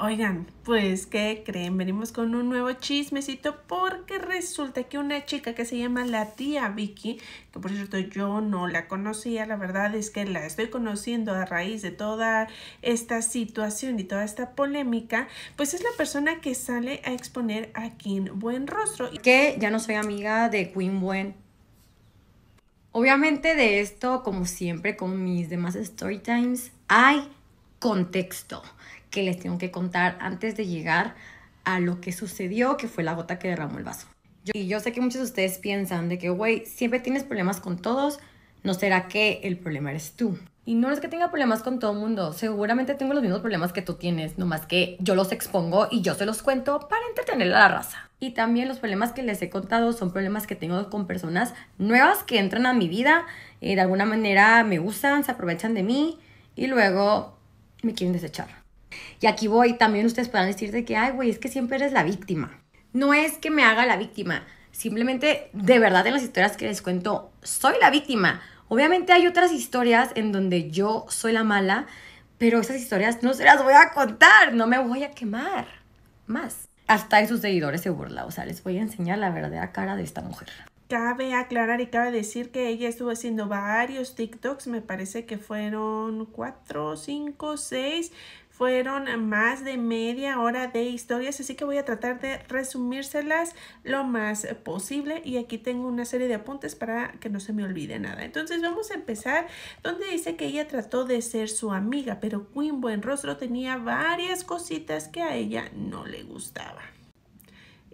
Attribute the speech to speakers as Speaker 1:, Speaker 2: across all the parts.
Speaker 1: Oigan, pues, ¿qué creen? Venimos con un nuevo chismecito porque resulta que una chica que se llama la tía Vicky, que por cierto yo no la conocía, la verdad es que la estoy conociendo a raíz de toda esta situación y toda esta polémica, pues es la persona que sale a exponer a Kim Buen Rostro.
Speaker 2: Que ya no soy amiga de Queen Buen. Obviamente de esto, como siempre con mis demás story times, hay contexto que les tengo que contar antes de llegar a lo que sucedió, que fue la gota que derramó el vaso. y yo sé que muchos de ustedes piensan de que, güey, siempre tienes problemas con todos, ¿no será que el problema eres tú? Y no es que tenga problemas con todo el mundo, seguramente tengo los mismos problemas que tú tienes, nomás que yo los expongo y yo se los cuento para entretener a la raza. Y también los problemas que les he contado son problemas que tengo con personas nuevas que entran a mi vida, eh, de alguna manera me usan, se aprovechan de mí y luego me quieren desechar. Y aquí voy, también ustedes podrán decir de que, ay, güey, es que siempre eres la víctima. No es que me haga la víctima, simplemente de verdad en las historias que les cuento, soy la víctima. Obviamente hay otras historias en donde yo soy la mala, pero esas historias no se las voy a contar, no me voy a quemar más. Hasta esos sus seguidores se burla, o sea, les voy a enseñar la verdadera cara de esta mujer.
Speaker 1: Cabe aclarar y cabe decir que ella estuvo haciendo varios TikToks, me parece que fueron cuatro, cinco, seis, fueron más de media hora de historias, así que voy a tratar de resumírselas lo más posible. Y aquí tengo una serie de apuntes para que no se me olvide nada. Entonces vamos a empezar donde dice que ella trató de ser su amiga, pero buen rostro tenía varias cositas que a ella no le gustaba.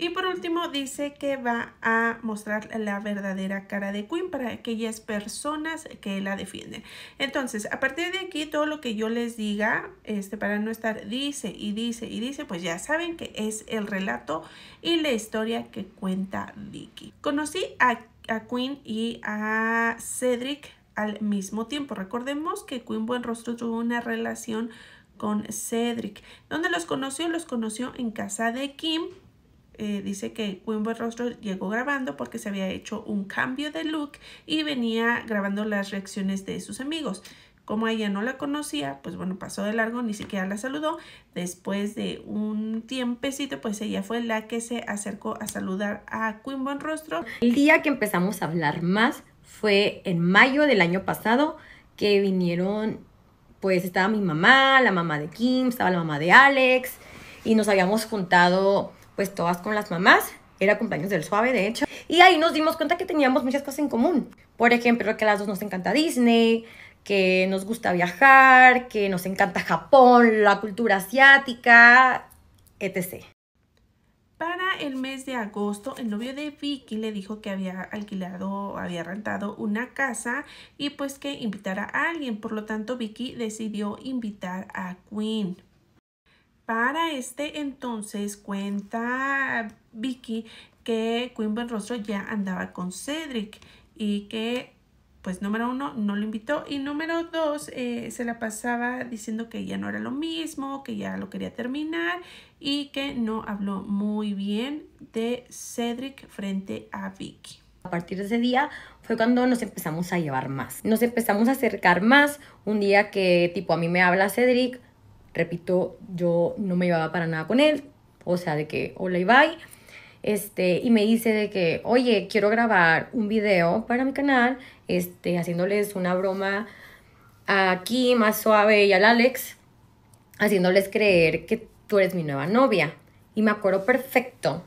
Speaker 1: Y por último dice que va a mostrar la verdadera cara de Queen para aquellas personas que la defienden. Entonces, a partir de aquí, todo lo que yo les diga, este, para no estar dice y dice y dice, pues ya saben que es el relato y la historia que cuenta Vicky. Conocí a, Quinn Queen y a Cedric al mismo tiempo. Recordemos que Queen Buenrostro tuvo una relación con Cedric. ¿Dónde los conoció? Los conoció en casa de Kim eh, dice que Queen Rostro llegó grabando porque se había hecho un cambio de look y venía grabando las reacciones de sus amigos. Como ella no la conocía, pues bueno, pasó de largo, ni siquiera la saludó. Después de un tiempecito, pues ella fue la que se acercó a saludar a Queen Rostro.
Speaker 2: El día que empezamos a hablar más fue en mayo del año pasado que vinieron, pues estaba mi mamá, la mamá de Kim, estaba la mamá de Alex y nos habíamos juntado pues todas con las mamás. Era compañeros del suave, de hecho. Y ahí nos dimos cuenta que teníamos muchas cosas en común. Por ejemplo, que a las dos nos encanta Disney, que nos gusta viajar, que nos encanta Japón, la cultura asiática, etc.
Speaker 1: Para el mes de agosto, el novio de Vicky le dijo que había alquilado, había rentado una casa y pues que invitara a alguien. Por lo tanto, Vicky decidió invitar a Quinn. Para este entonces cuenta Vicky que Queen Rostro ya andaba con Cedric y que pues número uno, no lo invitó y número dos, eh, se la pasaba diciendo que ya no era lo mismo, que ya lo quería terminar y que no habló muy bien de Cedric frente a Vicky.
Speaker 2: A partir de ese día fue cuando nos empezamos a llevar más, nos empezamos a acercar más, un día que tipo a mí me habla Cedric, repito, yo no me llevaba para nada con él, o sea, de que hola y bye. Este, y me dice de que, oye, quiero grabar un video para mi canal, este, haciéndoles una broma aquí más suave y al Alex, haciéndoles creer que tú eres mi nueva novia. Y me acuerdo perfecto,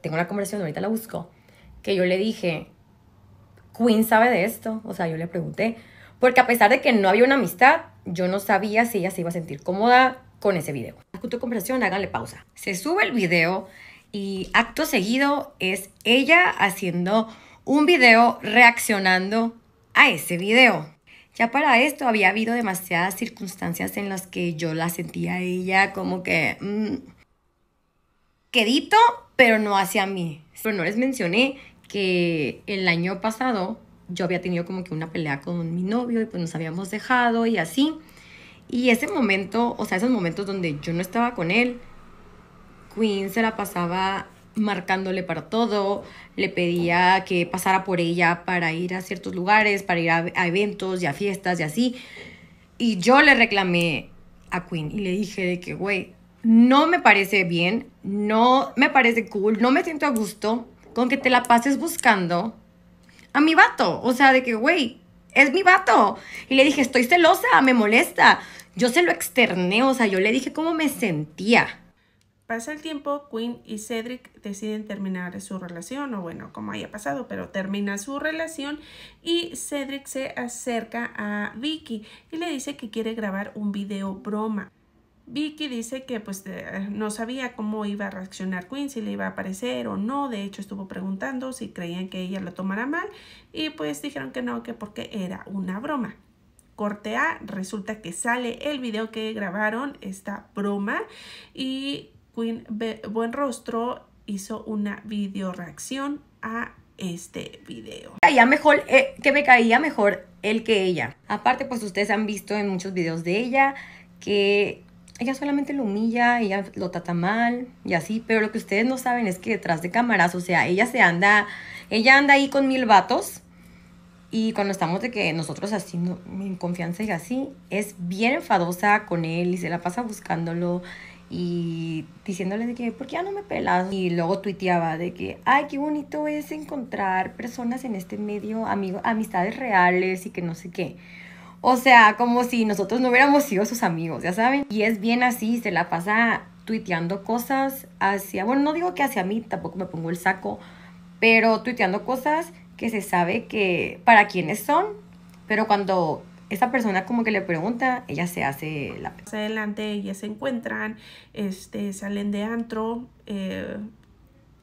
Speaker 2: tengo la conversación, ahorita la busco, que yo le dije, Queen sabe de esto, o sea, yo le pregunté, porque a pesar de que no había una amistad, yo no sabía si ella se iba a sentir cómoda con ese video. tu conversación, háganle pausa. Se sube el video y acto seguido es ella haciendo un video reaccionando a ese video. Ya para esto había habido demasiadas circunstancias en las que yo la sentía a ella como que... Mm, quedito, pero no hacia mí. Pero no les mencioné que el año pasado yo había tenido como que una pelea con mi novio y pues nos habíamos dejado y así. Y ese momento, o sea, esos momentos donde yo no estaba con él, Queen se la pasaba marcándole para todo, le pedía que pasara por ella para ir a ciertos lugares, para ir a, eventos y a fiestas y así. Y yo le reclamé a Queen y le dije de que, güey, no me parece bien, no me parece cool, no me siento a gusto con que te la pases buscando a mi vato. O sea, de que, güey, es mi vato. Y le dije, estoy celosa, me molesta. Yo se lo externé, o sea, yo le dije cómo me sentía.
Speaker 1: Pasa el tiempo, Quinn y Cedric deciden terminar su relación, o bueno, como haya pasado, pero termina su relación y Cedric se acerca a Vicky y le dice que quiere grabar un video broma. Vicky dice que pues eh, no sabía cómo iba a reaccionar Queen, si le iba a aparecer o no. De hecho estuvo preguntando si creían que ella lo tomara mal y pues dijeron que no, que porque era una broma. Corte A, resulta que sale el video que grabaron, esta broma, y Queen Buen Rostro hizo una video reacción a este video.
Speaker 2: Caía mejor, eh, que me caía mejor él que ella. Aparte, pues ustedes han visto en muchos videos de ella que ella solamente lo humilla, ella lo trata mal y así, pero lo que ustedes no saben es que detrás de cámaras, o sea, ella se anda, ella anda ahí con mil vatos y cuando estamos de que nosotros así, no, confianza y así, es bien enfadosa con él y se la pasa buscándolo y diciéndole de que, ¿por qué ya no me pelas? Y luego tuiteaba de que, ay, qué bonito es encontrar personas en este medio, amigos, amistades reales y que no sé qué. O sea, como si nosotros no hubiéramos sido sus amigos, ya saben. Y es bien así, se la pasa tuiteando cosas hacia, bueno, no digo que hacia mí, tampoco me pongo el saco, pero tuiteando cosas que se sabe que para quiénes son, pero cuando esta persona como que le pregunta, ella se hace la...
Speaker 1: Más adelante ellas se encuentran, este, salen de antro, eh,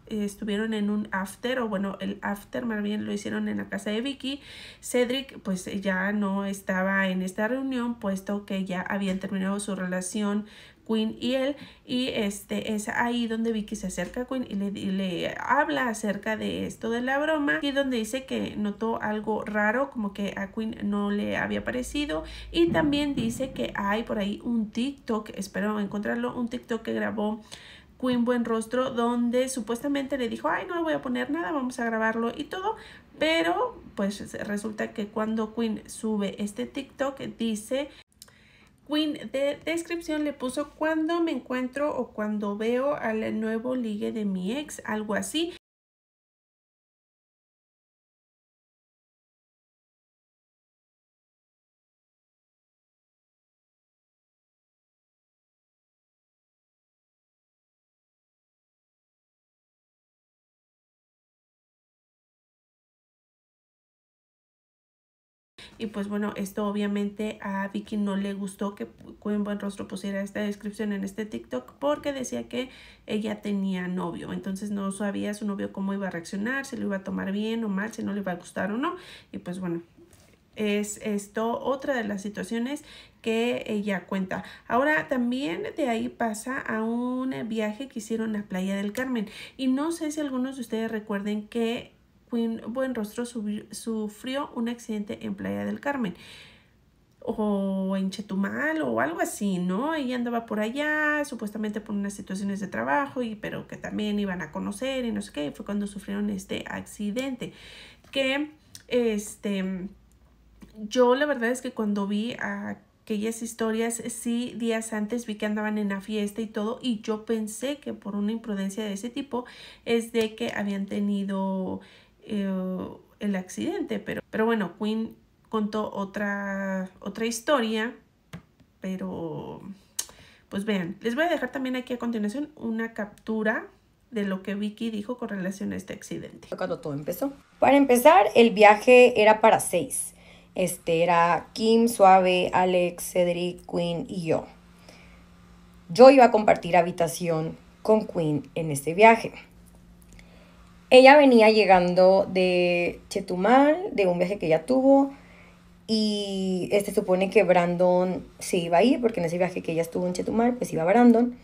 Speaker 1: eh, estuvieron en un after, o bueno, el after más bien lo hicieron en la casa de Vicky. Cedric pues eh, ya no estaba en esta reunión, puesto que ya habían terminado su relación Queen y él. Y este es ahí donde Vicky se acerca a Queen y le, y le, habla acerca de esto de la broma. Y donde dice que notó algo raro, como que a Queen no le había parecido. Y también dice que hay por ahí un TikTok, espero encontrarlo, un TikTok que grabó Queen rostro donde supuestamente le dijo, ay, no le voy a poner nada, vamos a grabarlo y todo, pero pues resulta que cuando Queen sube este TikTok dice Queen de descripción le puso cuando me encuentro o cuando veo al nuevo ligue de mi ex, algo así. Y pues bueno, esto obviamente a Vicky no le gustó que con Buen Rostro pusiera esta descripción en este TikTok porque decía que ella tenía novio. Entonces no sabía su novio cómo iba a reaccionar, si lo iba a tomar bien o mal, si no le iba a gustar o no. Y pues bueno, es esto otra de las situaciones que ella cuenta. Ahora también de ahí pasa a un viaje que hicieron a Playa del Carmen. Y no sé si algunos de ustedes recuerden que buen rostro, sufrió un accidente en Playa del Carmen o en Chetumal o algo así, ¿no? Ella andaba por allá, supuestamente por unas situaciones de trabajo, y, pero que también iban a conocer y no sé qué, fue cuando sufrieron este accidente. Que, este, yo la verdad es que cuando vi aquellas historias, sí, días antes vi que andaban en la fiesta y todo, y yo pensé que por una imprudencia de ese tipo es de que habían tenido eh, el accidente, pero, pero bueno, Quinn contó otra, otra historia, pero pues vean, les voy a dejar también aquí a continuación una captura de lo que Vicky dijo con relación a este accidente. Cuando todo empezó.
Speaker 2: Para empezar, el viaje era para seis. Este era Kim, Suave, Alex, Cedric, Quinn y yo. Yo iba a compartir habitación con Quinn en este viaje. Ella venía llegando de Chetumal, de un viaje que ella tuvo, y este supone que Brandon se iba a ir, porque en ese viaje que ella estuvo en Chetumal, pues iba Brandon.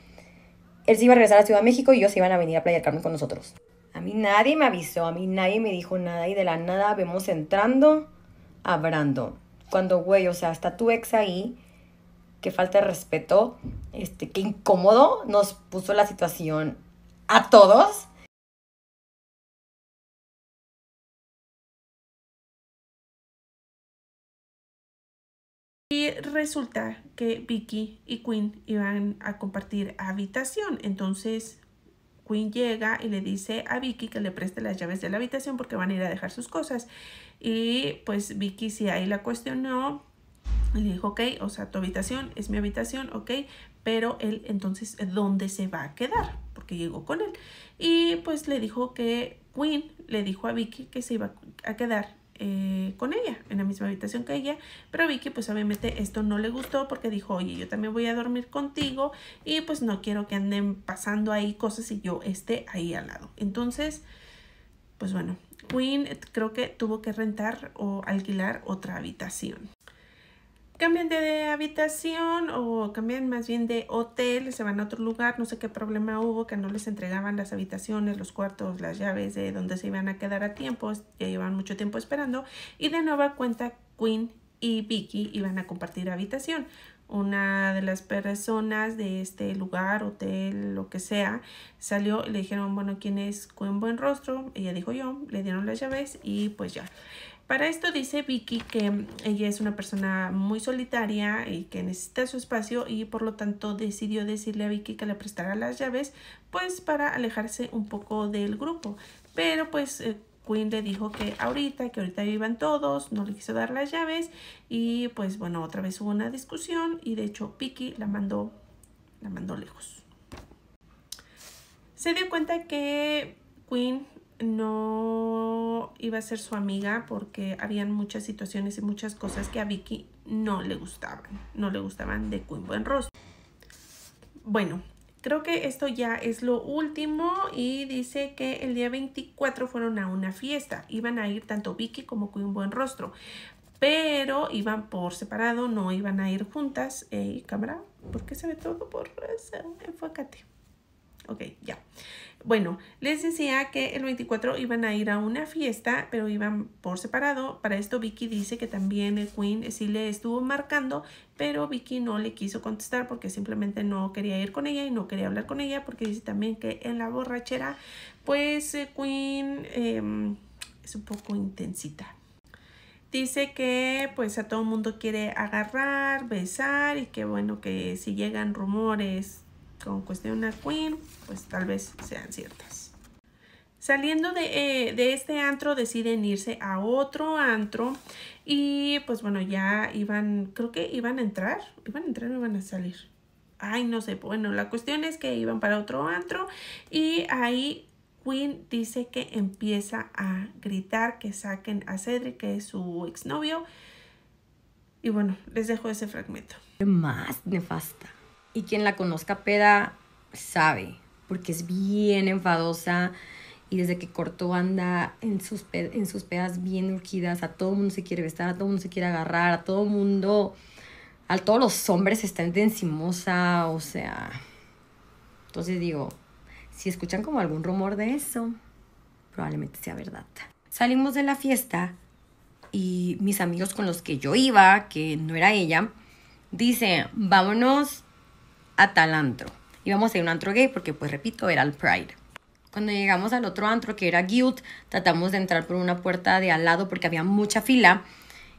Speaker 2: Él se iba a regresar a Ciudad de México y ellos se iban a venir a Playa Carmen con nosotros. A mí nadie me avisó, a mí nadie me dijo nada y de la nada vemos entrando a Brandon. Cuando, güey, o sea, está tu ex ahí, qué falta de respeto, este, qué incómodo nos puso la situación a todos.
Speaker 1: Y resulta que Vicky y Quinn iban a compartir habitación. Entonces Quinn llega y le dice a Vicky que le preste las llaves de la habitación porque van a ir a dejar sus cosas. Y pues Vicky si ahí la cuestionó. Y le dijo, ok, o sea, tu habitación es mi habitación, ok, pero él entonces, ¿dónde se va a quedar? Porque llegó con él. Y pues le dijo que Quinn le dijo a Vicky que se iba a quedar eh, con ella, en la misma habitación que ella, pero Vicky pues obviamente esto no le gustó porque dijo, oye, yo también voy a dormir contigo y pues no quiero que anden pasando ahí cosas y yo esté ahí al lado. Entonces, pues bueno, Queen creo que tuvo que rentar o alquilar otra habitación cambian de habitación o cambian más bien de hotel, se van a otro lugar, no sé qué problema hubo, que no les entregaban las habitaciones, los cuartos, las llaves de donde se iban a quedar a tiempo, ya llevan mucho tiempo esperando y de nueva cuenta Quinn y Vicky iban a compartir habitación. Una de las personas de este lugar, hotel, lo que sea, salió y le dijeron, bueno, ¿quién es Queen Buen Rostro? Ella dijo yo, le dieron las llaves y pues ya. Para esto dice Vicky que ella es una persona muy solitaria y que necesita su espacio y por lo tanto decidió decirle a Vicky que le prestara las llaves pues para alejarse un poco del grupo. Pero pues eh, Queen le dijo que ahorita, que ahorita iban todos, no le quiso dar las llaves y pues bueno, otra vez hubo una discusión y de hecho Vicky la mandó, la mandó lejos. Se dio cuenta que Queen no iba a ser su amiga porque habían muchas situaciones y muchas cosas que a Vicky no le gustaban, no le gustaban de Queen Buen Rostro. Bueno, creo que esto ya es lo último y dice que el día 24 fueron a una fiesta, iban a ir tanto Vicky como Queen Buen Rostro, pero iban por separado, no iban a ir juntas. Ey, cámara, ¿por qué se ve todo por eso? Enfócate. Ok, ya. Bueno, les decía que el 24 iban a ir a una fiesta, pero iban por separado. Para esto Vicky dice que también el Queen sí le estuvo marcando, pero Vicky no le quiso contestar porque simplemente no quería ir con ella y no quería hablar con ella porque dice también que en la borrachera, pues eh, Queen em, es un poco intensita. Dice que pues a todo mundo quiere agarrar, besar y que bueno que si llegan rumores con cuestión a Queen, pues tal vez sean ciertas. Saliendo eh, de, este antro deciden irse a otro antro y pues bueno, ya iban, creo que iban a entrar, iban a entrar o iban a salir. Ay, no sé, bueno, la cuestión es que iban para otro antro y ahí Queen dice que empieza a gritar que saquen a Cedric, que es su exnovio. Y bueno, les dejo ese fragmento.
Speaker 2: Más nefasta
Speaker 1: y quien la conozca peda
Speaker 2: sabe, porque es bien enfadosa y desde que cortó anda en sus, en sus pedas bien urgidas, a todo mundo se quiere besar, a todo mundo se quiere agarrar, a todo mundo, a todos los hombres están de encimosa, o sea, entonces digo, si escuchan como algún rumor de eso, probablemente sea verdad. Salimos de la fiesta y mis amigos con los que yo iba, que no era ella, dice, vámonos a tal antro. Íbamos a ir a un antro gay porque, pues repito, era el Pride. Cuando llegamos al otro antro, que era Guild, tratamos de entrar por una puerta de al lado porque había mucha fila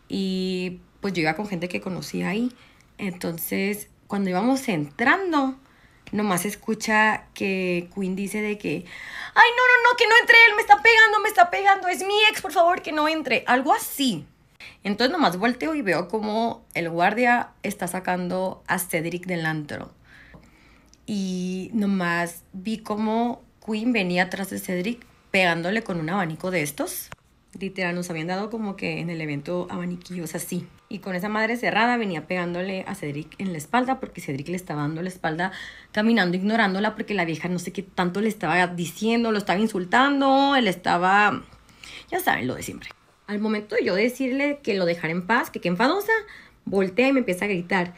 Speaker 2: y pues yo iba con gente que conocía ahí. Entonces, cuando íbamos entrando, nomás escucha que Queen dice de que, ay, no, no, no, que no entre, él me está pegando, me está pegando, es mi ex, por favor, que no entre, algo así. Entonces nomás volteo y veo como el guardia está sacando a Cedric del antro y nomás vi cómo Queen venía atrás de Cedric pegándole con un abanico de estos. Literal, nos habían dado como que en el evento abaniquillos así. Y con esa madre cerrada venía pegándole a Cedric en la espalda porque Cedric le estaba dando la espalda caminando, ignorándola porque la vieja no sé qué tanto le estaba diciendo, lo estaba insultando, él estaba... Ya saben, lo de siempre. Al momento de yo decirle que lo dejara en paz, que qué enfadosa, voltea y me empieza a gritar,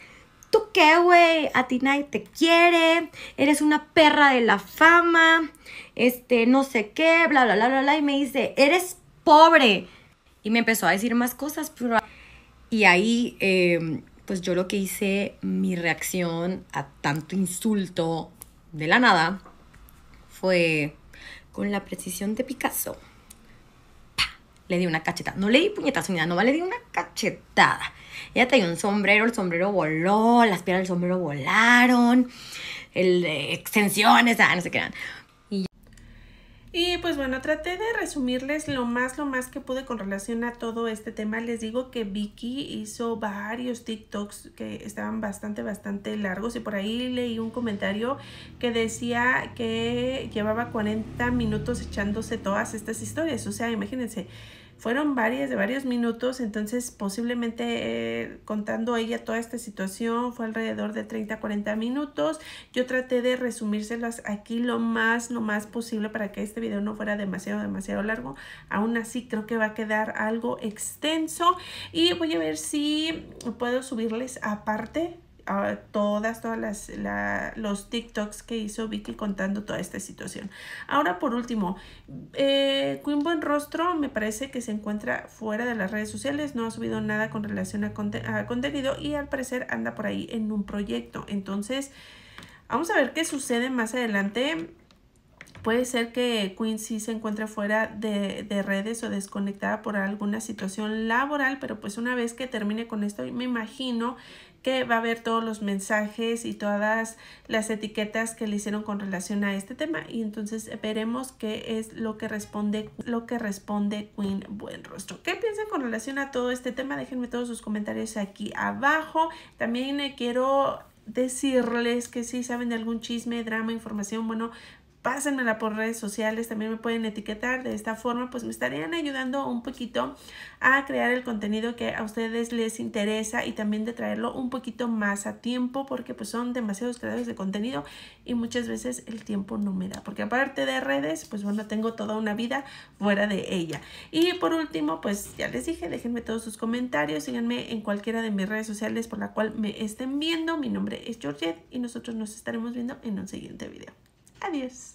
Speaker 2: ¿Tú qué, güey? A ti te quiere, eres una perra de la fama, este, no sé qué, bla, bla, bla, bla, bla. Y me dice, eres pobre. Y me empezó a decir más cosas, pero... Y ahí, em, pues yo lo que hice, mi reacción a tanto insulto de la nada fue con la precisión de Picasso le di una cachetada. No le di puñetazo ni nada, No, le di una cachetada. Ella traía un sombrero, el sombrero voló, las piernas del sombrero volaron, el, extensiones, ah, no sé qué
Speaker 1: y pues bueno, traté de resumirles lo más, lo más que pude con relación a todo este tema. Les digo que Vicky hizo varios TikToks que estaban bastante, bastante largos y por ahí leí un comentario que decía que llevaba 40 minutos echándose todas estas historias. O sea, imagínense, fueron varias de varios minutos, entonces posiblemente eh, contando ella toda esta situación fue alrededor de 30 40 minutos. Yo traté de resumírselas aquí lo más lo más posible para que este video no fuera demasiado demasiado largo. Aún así creo que va a quedar algo extenso y voy a ver si puedo subirles aparte todas, todas las, la, los TikToks que hizo Vicky contando toda esta situación. Ahora, por último, eh, Queen Buen Rostro me parece que se encuentra fuera de las redes sociales, no ha subido nada con relación a, contenido y al parecer anda por ahí en un proyecto. Entonces, vamos a ver qué sucede más adelante. Puede ser que Queen sí se encuentre fuera de, de, redes o desconectada por alguna situación laboral, pero pues una vez que termine con esto, me imagino que va a ver todos los mensajes y todas las etiquetas que le hicieron con relación a este tema y entonces veremos qué es lo que responde lo que responde Queen Buenrostro. ¿Qué piensan con relación a todo este tema? Déjenme todos sus comentarios aquí abajo. También eh, quiero decirles que si saben de algún chisme, drama, información, bueno, pásenmela por redes sociales, también me pueden etiquetar. De esta forma, pues me estarían ayudando un poquito a crear el contenido que a ustedes les interesa y también de traerlo un poquito más a tiempo, porque pues son demasiados creadores de contenido y muchas veces el tiempo no me da. Porque aparte de redes, pues bueno, tengo toda una vida fuera de ella. Y por último, pues ya les dije, déjenme todos sus comentarios, síganme en cualquiera de mis redes sociales por la cual me estén viendo. Mi nombre es Georgette y nosotros nos estaremos viendo en un siguiente video. Adiós.